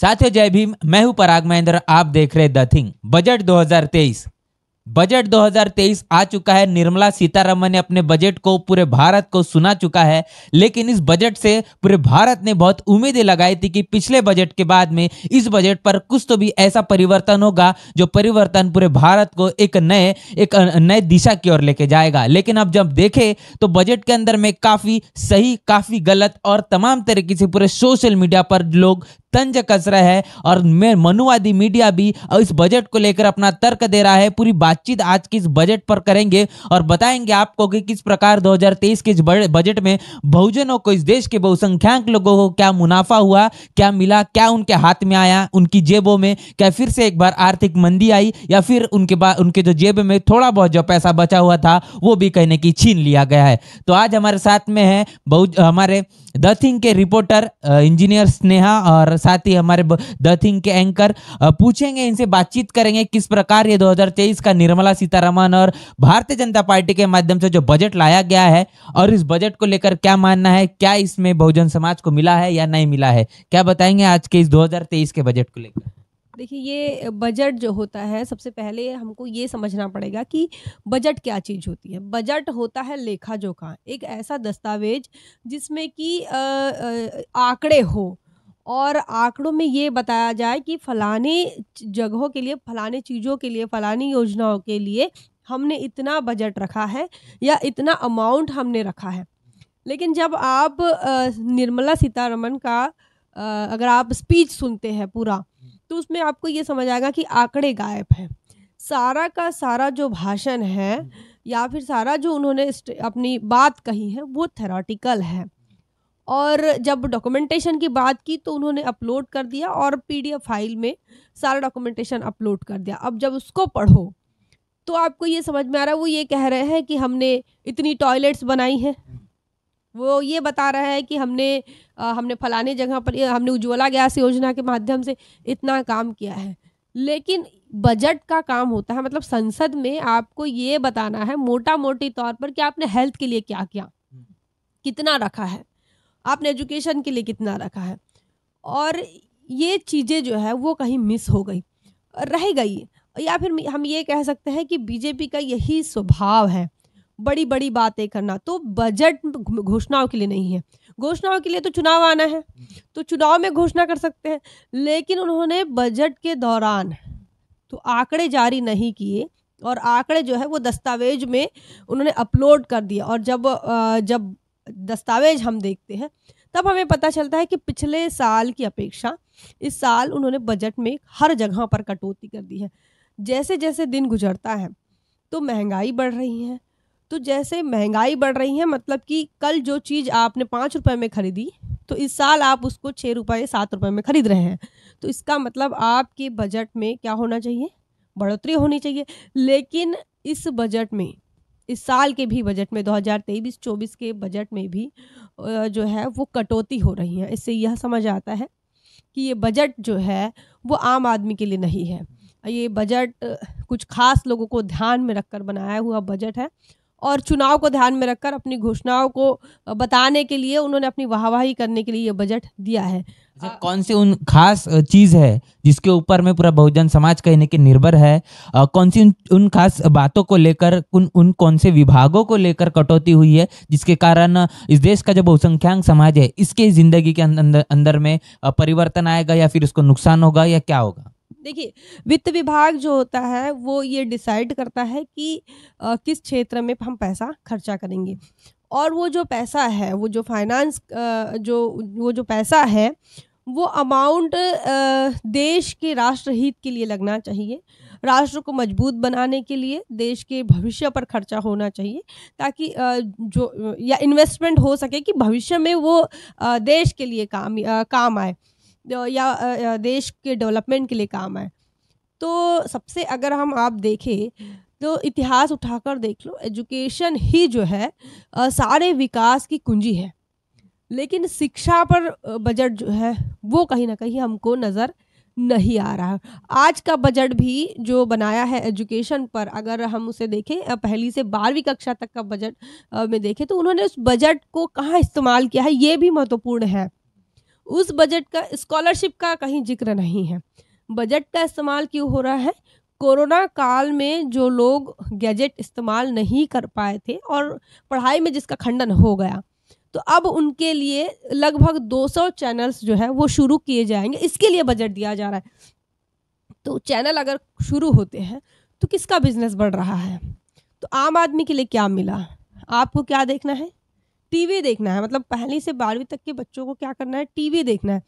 साथियों जय भीम मैं हूं पराग महेंद्र आप देख रहे द थिंग बजट 2023 बजट 2023 आ चुका है निर्मला सीतारमन ने अपने बजट को पूरे भारत को सुना चुका है लेकिन इस बजट से पूरे भारत ने बहुत उम्मीदें लगाई थी कि पिछले बजट के बाद में इस बजट पर कुछ तो भी ऐसा परिवर्तन होगा जो परिवर्तन पूरे भारत को एक नए एक नए दिशा की ओर लेके जाएगा लेकिन अब जब देखें तो बजट के अंदर में काफ़ी सही काफ़ी गलत और तमाम तरीके से पूरे सोशल मीडिया पर लोग तंज कस रहे है और मनुवादी मीडिया भी इस बजट को लेकर अपना तर्क दे रहा है पूरी बातचीत आज के इस बजट पर करेंगे और बताएंगे आपको कि किस प्रकार 2023 के बजट में बहुजनों को इस देश के बहुसंख्याक लोगों को क्या मुनाफा हुआ क्या मिला क्या उनके हाथ में आया उनकी जेबों में क्या फिर से एक बार आर्थिक मंदी आई या फिर उनके उनके जो जेब में थोड़ा बहुत जो पैसा बचा हुआ था वो भी कहने की छीन लिया गया है तो आज हमारे साथ में है बहु हमारे द थिंग के रिपोर्टर इंजीनियर स्नेहा और साथ ही हमारे द थिंग के एंकर पूछेंगे इनसे बातचीत करेंगे किस प्रकार ये 2023 का निर्मला सीतारमन और भारतीय जनता पार्टी के माध्यम से जो बजट लाया गया है और इस बजट को लेकर क्या मानना है क्या इसमें बहुजन समाज को मिला है या नहीं मिला है क्या बताएंगे आज के इस दो के बजट को लेकर देखिए ये बजट जो होता है सबसे पहले हमको ये समझना पड़ेगा कि बजट क्या चीज़ होती है बजट होता है लेखा जोखा एक ऐसा दस्तावेज जिसमें कि आंकड़े हो और आंकड़ों में ये बताया जाए कि फलाने जगहों के लिए फलाने चीज़ों के लिए फलानी योजनाओं के लिए हमने इतना बजट रखा है या इतना अमाउंट हमने रखा है लेकिन जब आप निर्मला सीतारमन का अगर आप स्पीच सुनते हैं पूरा तो उसमें आपको ये समझ आएगा कि आंकड़े गायब हैं सारा का सारा जो भाषण है या फिर सारा जो उन्होंने अपनी बात कही है वो थेराटिकल है और जब डॉक्यूमेंटेशन की बात की तो उन्होंने अपलोड कर दिया और पीडीएफ फाइल में सारा डॉक्यूमेंटेशन अपलोड कर दिया अब जब उसको पढ़ो तो आपको ये समझ में आ रहा है वो ये कह रहे हैं कि हमने इतनी टॉयलेट्स बनाई हैं वो ये बता रहा है कि हमने आ, हमने फलाने जगह पर हमने उज्ज्वला गैस योजना के माध्यम से इतना काम किया है लेकिन बजट का काम होता है मतलब संसद में आपको ये बताना है मोटा मोटी तौर पर कि आपने हेल्थ के लिए क्या किया हम्म। कितना रखा है आपने एजुकेशन के लिए कितना रखा है और ये चीज़ें जो है वो कहीं मिस हो गई रह गई या फिर हम ये कह सकते हैं कि बीजेपी का यही स्वभाव है बड़ी बड़ी बातें करना तो बजट घोषणाओं के लिए नहीं है घोषणाओं के लिए तो चुनाव आना है तो चुनाव में घोषणा कर सकते हैं लेकिन उन्होंने बजट के दौरान तो आंकड़े जारी नहीं किए और आंकड़े जो है वो दस्तावेज में उन्होंने अपलोड कर दिया और जब जब दस्तावेज हम देखते हैं तब हमें पता चलता है कि पिछले साल की अपेक्षा इस साल उन्होंने बजट में हर जगह पर कटौती कर दी है जैसे जैसे दिन गुजरता है तो महंगाई बढ़ रही है तो जैसे महंगाई बढ़ रही है मतलब कि कल जो चीज़ आपने पाँच रुपये में खरीदी तो इस साल आप उसको छः रुपये सात रुपये में ख़रीद रहे हैं तो इसका मतलब आपके बजट में क्या होना चाहिए बढ़ोतरी होनी चाहिए लेकिन इस बजट में इस साल के भी बजट में 2023-24 के बजट में भी जो है वो कटौती हो रही है इससे यह समझ आता है कि ये बजट जो है वो आम आदमी के लिए नहीं है ये बजट कुछ खास लोगों को ध्यान में रखकर बनाया हुआ बजट है और चुनाव को ध्यान में रखकर अपनी घोषणाओं को बताने के लिए उन्होंने अपनी वाहवाही करने के लिए ये बजट दिया है अच्छा, कौन सी उन खास चीज है जिसके ऊपर में पूरा बहुजन समाज कहने के निर्भर है आ, कौन सी उन, उन खास बातों को लेकर उन उन कौन से विभागों को लेकर कटौती हुई है जिसके कारण इस देश का जो बहुसंख्याक समाज है इसके जिंदगी के अंदर अंदर में परिवर्तन आएगा या फिर उसको नुकसान होगा या क्या होगा देखिए वित्त विभाग जो होता है वो ये डिसाइड करता है कि आ, किस क्षेत्र में हम पैसा खर्चा करेंगे और वो जो पैसा है वो जो फाइनेंस जो वो जो पैसा है वो अमाउंट देश के राष्ट्रहित के लिए लगना चाहिए राष्ट्र को मजबूत बनाने के लिए देश के भविष्य पर खर्चा होना चाहिए ताकि जो या इन्वेस्टमेंट हो सके कि भविष्य में वो देश के लिए काम काम आए या देश के डेवलपमेंट के लिए काम आए तो सबसे अगर हम आप देखें तो इतिहास उठाकर देख लो एजुकेशन ही जो है सारे विकास की कुंजी है लेकिन शिक्षा पर बजट जो है वो कहीं ना कहीं हमको नज़र नहीं आ रहा आज का बजट भी जो बनाया है एजुकेशन पर अगर हम उसे देखें पहली से बारहवीं कक्षा तक का बजट में देखें तो उन्होंने उस बजट को कहाँ इस्तेमाल किया है ये भी महत्वपूर्ण है उस बजट का स्कॉलरशिप का कहीं जिक्र नहीं है बजट का इस्तेमाल क्यों हो रहा है कोरोना काल में जो लोग गैजेट इस्तेमाल नहीं कर पाए थे और पढ़ाई में जिसका खंडन हो गया तो अब उनके लिए लगभग 200 चैनल्स जो है वो शुरू किए जाएंगे इसके लिए बजट दिया जा रहा है तो चैनल अगर शुरू होते हैं तो किसका बिजनेस बढ़ रहा है तो आम आदमी के लिए क्या मिला आपको क्या देखना है टीवी देखना है मतलब पहली से बारहवीं तक के बच्चों को क्या करना है टीवी देखना है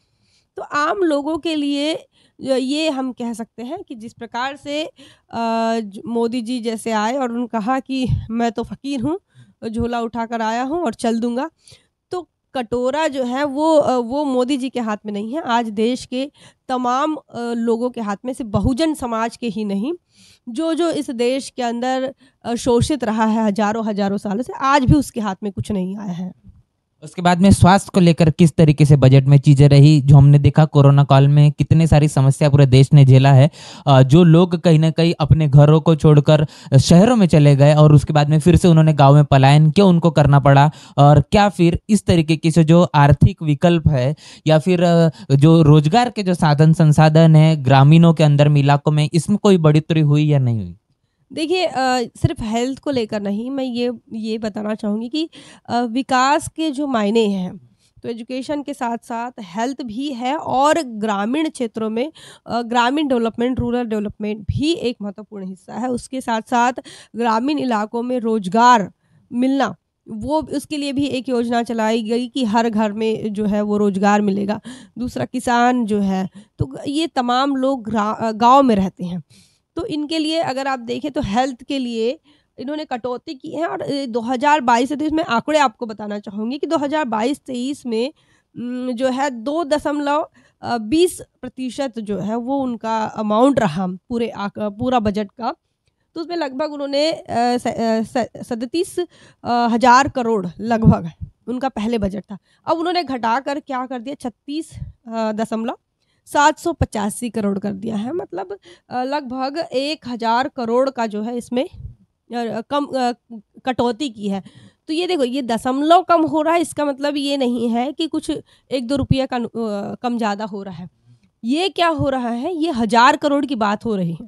तो आम लोगों के लिए ये हम कह सकते हैं कि जिस प्रकार से मोदी जी जैसे आए और उन्होंने कहा कि मैं तो फ़कीर हूँ झोला उठा कर आया हूँ और चल दूंगा कटोरा जो है वो वो मोदी जी के हाथ में नहीं है आज देश के तमाम लोगों के हाथ में से बहुजन समाज के ही नहीं जो जो इस देश के अंदर शोषित रहा है हजारों हजारों सालों से आज भी उसके हाथ में कुछ नहीं आया है उसके बाद में स्वास्थ्य को लेकर किस तरीके से बजट में चीज़ें रही जो हमने देखा कोरोना काल में कितने सारी समस्या पूरे देश ने झेला है जो लोग कहीं ना कहीं अपने घरों को छोड़कर शहरों में चले गए और उसके बाद में फिर से उन्होंने गाँव में पलायन क्यों उनको करना पड़ा और क्या फिर इस तरीके की से जो आर्थिक विकल्प है या फिर जो रोजगार के जो साधन संसाधन है ग्रामीणों के अंदर इलाकों में इसमें कोई बढ़ोतरी हुई या नहीं हुई देखिए सिर्फ हेल्थ को लेकर नहीं मैं ये ये बताना चाहूँगी कि आ, विकास के जो मायने हैं तो एजुकेशन के साथ साथ हेल्थ भी है और ग्रामीण क्षेत्रों में ग्रामीण डेवलपमेंट रूरल डेवलपमेंट भी एक महत्वपूर्ण हिस्सा है उसके साथ साथ ग्रामीण इलाकों में रोजगार मिलना वो उसके लिए भी एक योजना चलाई गई कि हर घर में जो है वो रोज़गार मिलेगा दूसरा किसान जो है तो ये तमाम लोग गांव में रहते हैं तो इनके लिए अगर आप देखें तो हेल्थ के लिए इन्होंने कटौती की है और 2022 से तो इसमें आंकड़े आपको बताना चाहूँगी कि 2022-23 में जो है दो दशमलव बीस प्रतिशत जो है वो उनका अमाउंट रहा पूरे पूरा बजट का तो उसमें लगभग उन्होंने सदतीस हज़ार करोड़ लगभग उनका पहले बजट था अब उन्होंने घटा कर क्या कर दिया छत्तीस दशमलव सात सौ पचासी करोड़ कर दिया है मतलब लगभग एक हज़ार करोड़ का जो है इसमें कम कटौती की है तो ये देखो ये दशमलव कम हो रहा है इसका मतलब ये नहीं है कि कुछ एक दो रुपया का कम ज़्यादा हो रहा है ये क्या हो रहा है ये हज़ार करोड़ की बात हो रही है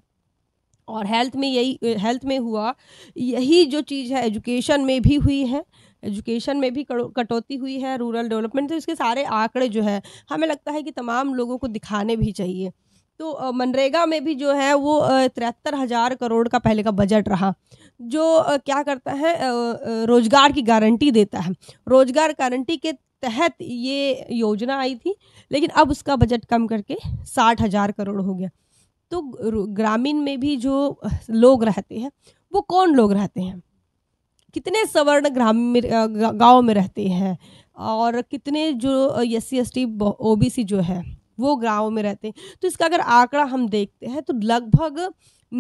और हेल्थ में यही हेल्थ में हुआ यही जो चीज़ है एजुकेशन में भी हुई है एजुकेशन में भी कटौती हुई है रूरल डेवलपमेंट तो इसके सारे आंकड़े जो है हमें लगता है कि तमाम लोगों को दिखाने भी चाहिए तो मनरेगा में भी जो है वो तिहत्तर हज़ार करोड़ का पहले का बजट रहा जो क्या करता है रोज़गार की गारंटी देता है रोज़गार गारंटी के तहत ये योजना आई थी लेकिन अब उसका बजट कम करके साठ हज़ार करोड़ हो गया तो ग्रामीण में भी जो लोग रहते हैं वो कौन लोग रहते हैं कितने सवर्ण ग्राम गाँव में रहते हैं और कितने जो S C S T O B C जो है वो गाँव में रहते हैं तो इसका अगर आंकड़ा हम देखते हैं तो लगभग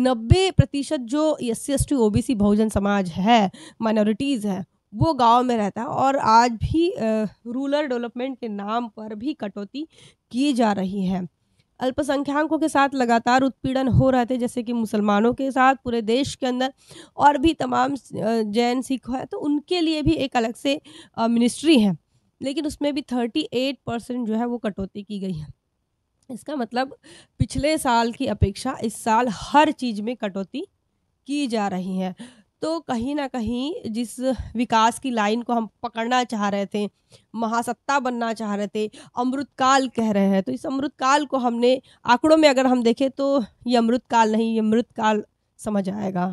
नब्बे प्रतिशत जो S C S T O B C बहुजन समाज है माइनॉरिटीज़ है वो गांव में रहता है और आज भी रूरल डेवलपमेंट के नाम पर भी कटौती की जा रही है अल्पसंख्यकों के साथ लगातार उत्पीड़न हो रहे थे जैसे कि मुसलमानों के साथ पूरे देश के अंदर और भी तमाम जैन सिख है तो उनके लिए भी एक अलग से मिनिस्ट्री है लेकिन उसमें भी थर्टी एट परसेंट जो है वो कटौती की गई है इसका मतलब पिछले साल की अपेक्षा इस साल हर चीज़ में कटौती की जा रही है तो कहीं ना कहीं जिस विकास की लाइन को हम पकड़ना चाह रहे थे महासत्ता बनना चाह रहे थे अमृतकाल कह रहे हैं तो इस अमृतकाल को हमने आंकड़ों में अगर हम देखें तो ये अमृतकाल नहीं ये अमृतकाल समझ आएगा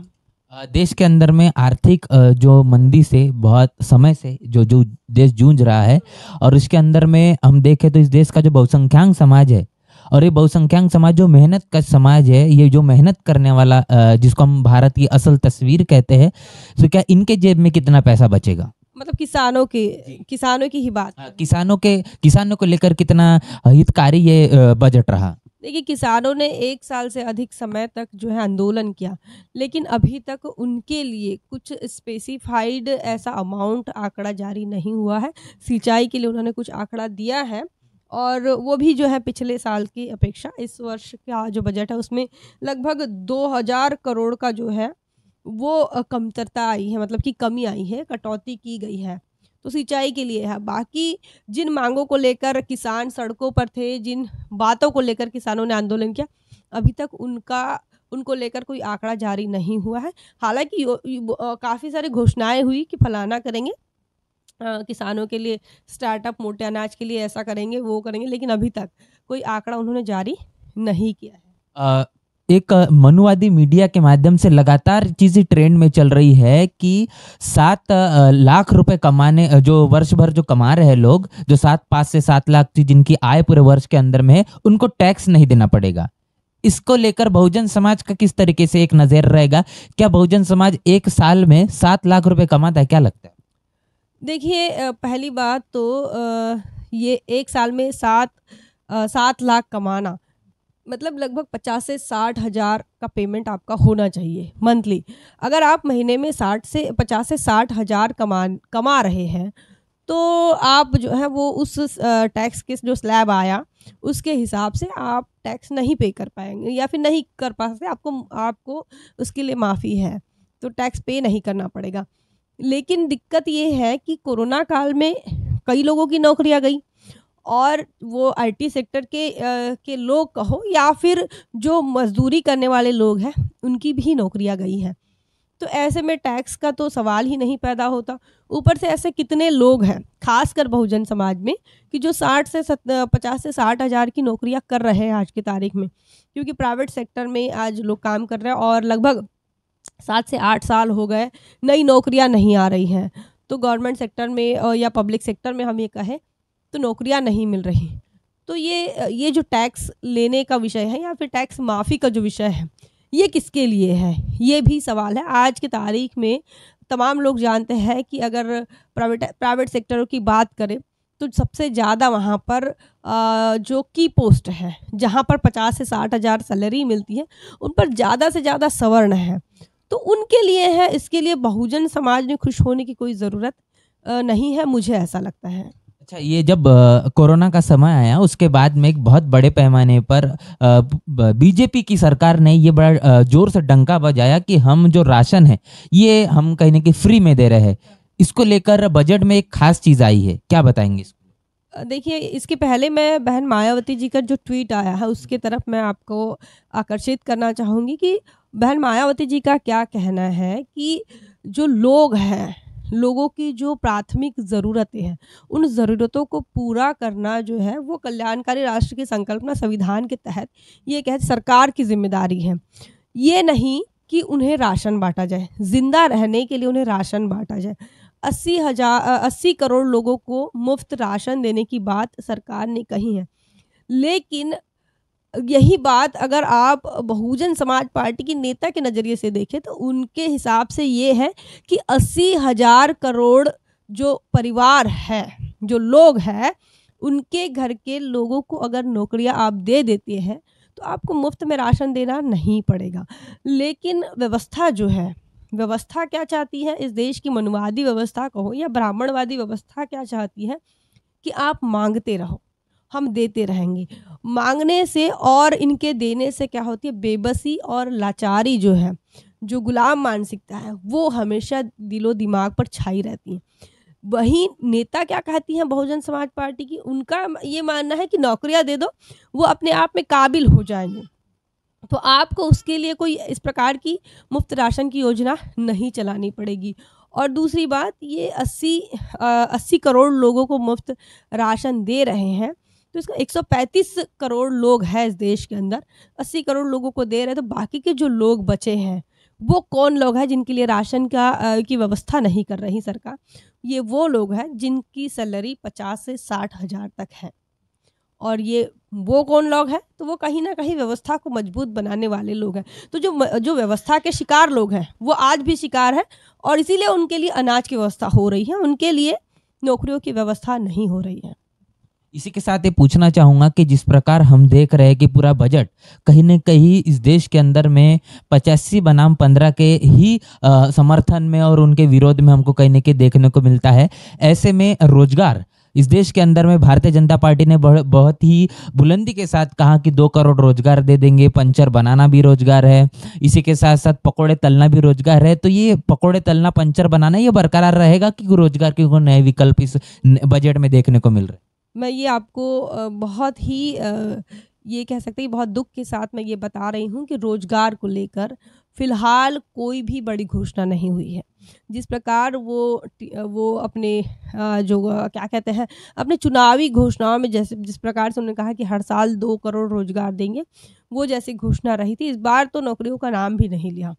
देश के अंदर में आर्थिक जो मंदी से बहुत समय से जो जो देश जूझ रहा है और इसके अंदर में हम देखें तो इस देश का जो बहुसंख्याक समाज है और ये बहुसंख्याक समाज जो मेहनत का समाज है ये जो मेहनत करने वाला जिसको हम भारत की असल तस्वीर कहते हैं तो क्या इनके जेब में कितना पैसा बचेगा मतलब किसानों के किसानों की ही बात आ, हाँ, किसानों के किसानों को लेकर कितना हितकारी ये बजट रहा देखिए किसानों ने एक साल से अधिक समय तक जो है आंदोलन किया लेकिन अभी तक उनके लिए कुछ स्पेसिफाइड ऐसा अमाउंट आंकड़ा जारी नहीं हुआ है सिंचाई के लिए उन्होंने कुछ आंकड़ा दिया है और वो भी जो है पिछले साल की अपेक्षा इस वर्ष का जो बजट है उसमें लगभग दो हज़ार करोड़ का जो है वो कमतरता आई है मतलब कि कमी आई है कटौती की गई है तो सिंचाई के लिए है बाकी जिन मांगों को लेकर किसान सड़कों पर थे जिन बातों को लेकर किसानों ने आंदोलन किया अभी तक उनका उनको लेकर कोई आंकड़ा जारी नहीं हुआ है हालांकि काफ़ी सारी घोषणाएं हुई कि फलाना करेंगे किसानों के लिए स्टार्टअप मोटे अनाज के लिए ऐसा करेंगे वो करेंगे लेकिन अभी तक कोई आंकड़ा उन्होंने जारी नहीं किया है आ, एक मनुवादी मीडिया के माध्यम से लगातार चीज़ें ट्रेंड में चल रही है कि सात लाख रुपए कमाने जो वर्ष भर जो कमा रहे हैं लोग जो सात पाँच से सात लाख थी जिनकी आय पूरे वर्ष के अंदर में है उनको टैक्स नहीं देना पड़ेगा इसको लेकर बहुजन समाज का किस तरीके से एक नज़र रहेगा क्या बहुजन समाज एक साल में सात लाख रुपए कमाता है क्या लगता है देखिए पहली बात तो ये एक साल में सात सात लाख कमाना मतलब लगभग पचास से साठ हज़ार का पेमेंट आपका होना चाहिए मंथली अगर आप महीने में साठ से पचास से साठ हज़ार कमा कमा रहे हैं तो आप जो है वो उस टैक्स के जो स्लैब आया उसके हिसाब से आप टैक्स नहीं पे कर पाएंगे या फिर नहीं कर पा सकते आपको आपको उसके लिए माफ़ी है तो टैक्स पे नहीं करना पड़ेगा लेकिन दिक्कत ये है कि कोरोना काल में कई लोगों की नौकरियां गई और वो आईटी सेक्टर के आ, के लोग कहो या फिर जो मजदूरी करने वाले लोग हैं उनकी भी नौकरियां गई हैं तो ऐसे में टैक्स का तो सवाल ही नहीं पैदा होता ऊपर से ऐसे कितने लोग हैं खासकर बहुजन समाज में कि जो 60 से सत पचास से साठ हज़ार की नौकरियां कर रहे हैं आज की तारीख में क्योंकि प्राइवेट सेक्टर में आज लोग काम कर रहे हैं और लगभग सात से आठ साल हो गए नई नौकरियां नहीं आ रही हैं तो गवर्नमेंट सेक्टर में या पब्लिक सेक्टर में हम ये कहें तो नौकरियां नहीं मिल रही तो ये ये जो टैक्स लेने का विषय है या फिर टैक्स माफ़ी का जो विषय है ये किसके लिए है ये भी सवाल है आज की तारीख में तमाम लोग जानते हैं कि अगर प्राइवेट प्राइवेट सेक्टरों की बात करें तो सबसे ज़्यादा वहाँ पर जो की पोस्ट है जहाँ पर पचास से साठ हज़ार सैलरी मिलती है उन पर ज़्यादा से ज़्यादा सवर्ण है तो उनके लिए है इसके लिए बहुजन समाज में खुश होने की कोई ज़रूरत नहीं है मुझे ऐसा लगता है अच्छा ये जब कोरोना का समय आया उसके बाद में एक बहुत बड़े पैमाने पर बीजेपी की सरकार ने ये बड़ा जोर से डंका बजाया कि हम जो राशन है ये हम कहीं ना कहीं फ्री में दे रहे हैं इसको लेकर बजट में एक खास चीज़ आई है क्या बताएंगे इसको देखिए इसके पहले मैं बहन मायावती जी का जो ट्वीट आया है उसके तरफ मैं आपको आकर्षित करना चाहूँगी कि बहन मायावती जी का क्या कहना है कि जो लोग हैं लोगों की जो प्राथमिक ज़रूरतें हैं उन ज़रूरतों को पूरा करना जो है वो कल्याणकारी राष्ट्र की संकल्पना संविधान के तहत ये कह सरकार की जिम्मेदारी है ये नहीं कि उन्हें राशन बांटा जाए ज़िंदा रहने के लिए उन्हें राशन बांटा जाए अस्सी हजार अस्सी करोड़ लोगों को मुफ्त राशन देने की बात सरकार ने कही है लेकिन यही बात अगर आप बहुजन समाज पार्टी के नेता के नज़रिए से देखें तो उनके हिसाब से ये है कि अस्सी हज़ार करोड़ जो परिवार है जो लोग हैं उनके घर के लोगों को अगर नौकरियां आप दे देते हैं तो आपको मुफ्त में राशन देना नहीं पड़ेगा लेकिन व्यवस्था जो है व्यवस्था क्या चाहती है इस देश की मनुवादी व्यवस्था कहो या ब्राह्मणवादी व्यवस्था क्या चाहती है कि आप मांगते रहो हम देते रहेंगे मांगने से और इनके देने से क्या होती है बेबसी और लाचारी जो है जो गुलाम मानसिकता है वो हमेशा दिलो दिमाग पर छाई रहती है वहीं नेता क्या कहती हैं बहुजन समाज पार्टी की उनका ये मानना है कि नौकरियां दे दो वो अपने आप में काबिल हो जाएंगे तो आपको उसके लिए कोई इस प्रकार की मुफ्त राशन की योजना नहीं चलानी पड़ेगी और दूसरी बात ये अस्सी अस्सी करोड़ लोगों को मुफ्त राशन दे रहे हैं तो इसका 135 करोड़ लोग हैं इस देश के अंदर 80 करोड़ लोगों को दे रहे तो बाकी के जो लोग बचे हैं वो कौन लोग हैं जिनके लिए राशन का आ, की व्यवस्था नहीं कर रही सरकार ये वो लोग हैं जिनकी सैलरी पचास से साठ हज़ार तक है और ये वो कौन लोग हैं तो वो कहीं ना कहीं व्यवस्था को मजबूत बनाने वाले लोग हैं तो जो जो व्यवस्था के शिकार लोग हैं वो आज भी शिकार हैं और इसीलिए उनके लिए अनाज की व्यवस्था हो रही है उनके लिए नौकरियों की व्यवस्था नहीं हो रही है इसी के साथ ये पूछना चाहूँगा कि जिस प्रकार हम देख रहे हैं कि पूरा बजट कहीं ना कहीं इस देश के अंदर में पचासी बनाम पंद्रह के ही आ, समर्थन में और उनके विरोध में हमको कहीं ना कहीं देखने को मिलता है ऐसे में रोजगार इस देश के अंदर में भारतीय जनता पार्टी ने बहुत ही बुलंदी के साथ कहा कि दो करोड़ रोजगार दे देंगे पंचर बनाना भी रोजगार है इसी के साथ साथ पकोड़े तलना भी रोजगार है तो ये पकोड़े तलना पंचर बनाना ये बरकरार रहेगा कि रोजगार के नए विकल्प इस बजट में देखने को मिल रहे हैं मैं ये आपको बहुत ही ये कह सकते हैं बहुत दुख के साथ मैं ये बता रही हूँ कि रोज़गार को लेकर फिलहाल कोई भी बड़ी घोषणा नहीं हुई है जिस प्रकार वो वो अपने जो क्या कहते हैं अपने चुनावी घोषणाओं में जैसे जिस प्रकार से उन्होंने कहा कि हर साल दो करोड़ रोजगार देंगे वो जैसी घोषणा रही थी इस बार तो नौकरियों का नाम भी नहीं लिया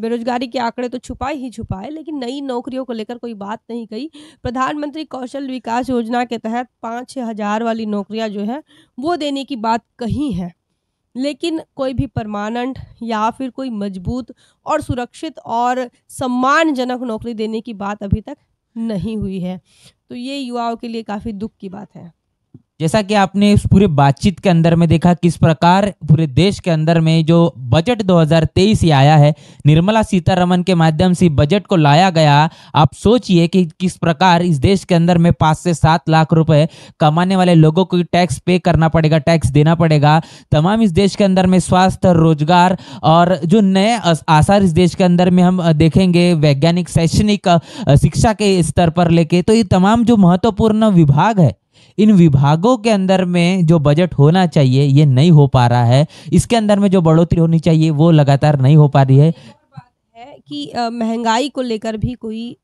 बेरोजगारी के आंकड़े तो छुपाए ही छुपाए लेकिन नई नौकरियों को लेकर कोई बात नहीं कही प्रधानमंत्री कौशल विकास योजना के तहत पाँच छः हज़ार वाली नौकरियां जो है वो देने की बात कही है लेकिन कोई भी परमानेंट या फिर कोई मजबूत और सुरक्षित और सम्मानजनक नौकरी देने की बात अभी तक नहीं हुई है तो ये युवाओं के लिए काफ़ी दुख की बात है जैसा कि आपने इस पूरे बातचीत के अंदर में देखा किस प्रकार पूरे देश के अंदर में जो बजट 2023 ही आया है निर्मला सीतारमन के माध्यम से बजट को लाया गया आप सोचिए कि किस प्रकार इस देश के अंदर में पाँच से सात लाख रुपए कमाने वाले लोगों को टैक्स पे करना पड़ेगा टैक्स देना पड़ेगा तमाम इस देश के अंदर में स्वास्थ्य रोजगार और जो नए आसार इस देश के अंदर में हम देखेंगे वैज्ञानिक शैक्षणिक शिक्षा के स्तर पर लेके तो ये तमाम जो महत्वपूर्ण विभाग है इन विभागों के अंदर में जो बजट होना चाहिए ये नहीं हो पा रहा है इसके अंदर में जो बढ़ोतरी होनी चाहिए वो लगातार नहीं हो पा रही है कि महंगाई को लेकर भी कोई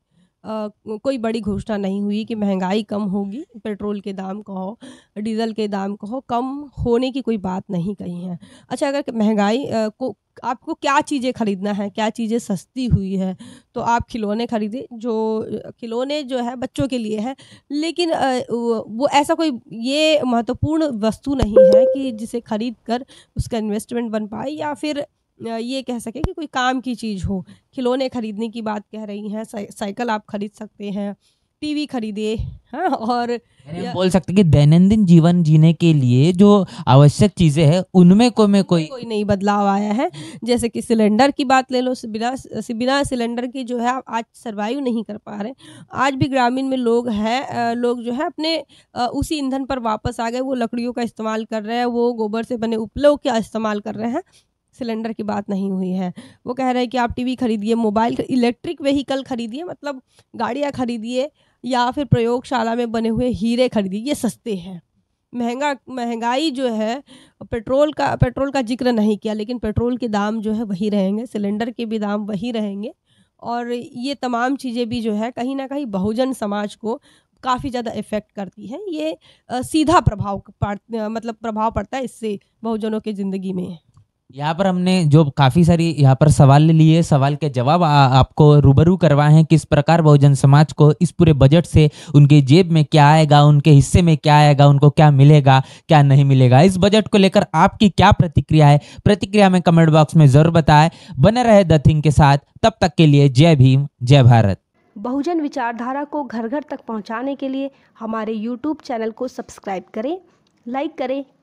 आ, कोई बड़ी घोषणा नहीं हुई कि महंगाई कम होगी पेट्रोल के दाम कहो डीजल के दाम कहो कम होने की कोई बात नहीं कही है अच्छा अगर महंगाई को आपको क्या चीज़ें खरीदना है क्या चीज़ें सस्ती हुई है तो आप खिलौने खरीदे जो खिलौने जो है बच्चों के लिए है लेकिन वो ऐसा कोई ये महत्वपूर्ण वस्तु नहीं है कि जिसे खरीद कर उसका इन्वेस्टमेंट बन पाए या फिर ये कह सके कि कोई काम की चीज़ हो खिलौने खरीदने की बात कह रही हैं साइकिल आप खरीद सकते हैं टीवी खरीदे हाँ और बोल सकते कि दैनंदिन जीवन जीने के लिए जो आवश्यक चीजें हैं उनमें को में कोई कोई नई बदलाव आया है जैसे कि सिलेंडर की बात ले लो बिना बिना सिलेंडर के जो है आप आज सरवाइव नहीं कर पा रहे आज भी ग्रामीण में लोग हैं लोग जो है अपने उसी ईंधन पर वापस आ गए वो लकड़ियों का इस्तेमाल कर रहे हैं वो गोबर से बने उपलों का इस्तेमाल कर रहे हैं सिलेंडर की बात नहीं हुई है वो कह रहे हैं कि आप टीवी खरीदिए मोबाइल इलेक्ट्रिक व्हीकल खरीदिए मतलब गाड़ियाँ खरीदिए या फिर प्रयोगशाला में बने हुए हीरे खरीदिए ये सस्ते हैं महंगा महंगाई जो है पेट्रोल का पेट्रोल का जिक्र नहीं किया लेकिन पेट्रोल के दाम जो है वही रहेंगे सिलेंडर के भी दाम वही रहेंगे और ये तमाम चीज़ें भी जो है कहीं ना कहीं बहुजन समाज को काफ़ी ज़्यादा इफ़ेक्ट करती हैं ये सीधा प्रभाव मतलब प्रभाव पड़ता है इससे बहुजनों के ज़िंदगी में यहाँ पर हमने जो काफ़ी सारी यहाँ पर सवाल लिए सवाल के जवाब आपको रूबरू करवाए हैं किस प्रकार बहुजन समाज को इस पूरे बजट से उनकी जेब में क्या आएगा उनके हिस्से में क्या आएगा उनको क्या मिलेगा क्या नहीं मिलेगा इस बजट को लेकर आपकी क्या प्रतिक्रिया है प्रतिक्रिया में कमेंट बॉक्स में ज़रूर बताएं बने रहे द थिंग के साथ तब तक के लिए जय भीम जय भारत बहुजन विचारधारा को घर घर तक पहुँचाने के लिए हमारे यूट्यूब चैनल को सब्सक्राइब करें लाइक करें